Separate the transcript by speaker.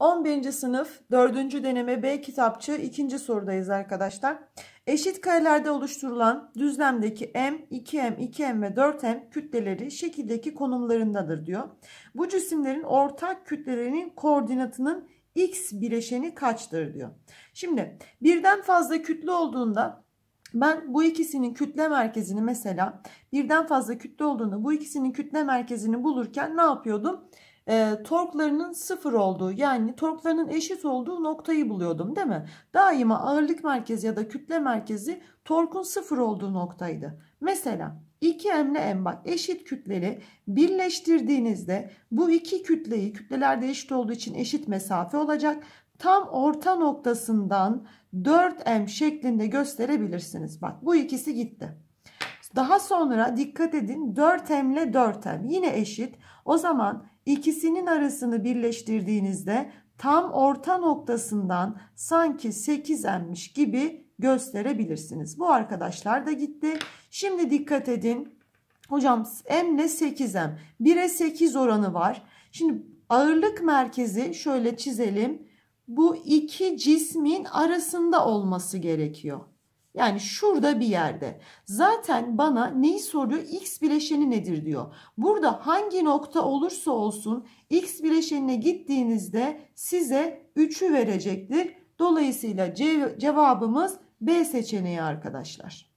Speaker 1: 11. sınıf 4. deneme B kitapçı 2. sorudayız arkadaşlar. Eşit karelerde oluşturulan düzlemdeki M, 2M, 2M ve 4M kütleleri şekildeki konumlarındadır diyor. Bu cisimlerin ortak kütlelerinin koordinatının X bileşeni kaçtır diyor. Şimdi birden fazla kütle olduğunda ben bu ikisinin kütle merkezini mesela birden fazla kütle olduğunda bu ikisinin kütle merkezini bulurken ne yapıyordum? e, torklarının sıfır olduğu yani torklarının eşit olduğu noktayı buluyordum değil mi? Daima ağırlık merkezi ya da kütle merkezi torkun sıfır olduğu noktaydı. Mesela iki emle m, bak eşit kütleli birleştirdiğinizde bu iki kütleyi kütlelerde eşit olduğu için eşit mesafe olacak. Tam orta noktasından 4M şeklinde gösterebilirsiniz. Bak bu ikisi gitti. Daha sonra dikkat edin 4m ile 4m yine eşit. O zaman ikisinin arasını birleştirdiğinizde tam orta noktasından sanki 8m'miş gibi gösterebilirsiniz. Bu arkadaşlar da gitti. Şimdi dikkat edin. Hocam m ile 8m 1'e 8 oranı var. Şimdi ağırlık merkezi şöyle çizelim. Bu iki cismin arasında olması gerekiyor. Yani şurada bir yerde. Zaten bana neyi soruyor? X bileşeni nedir diyor. Burada hangi nokta olursa olsun X bileşenine gittiğinizde size 3'ü verecektir. Dolayısıyla cevabımız B seçeneği arkadaşlar.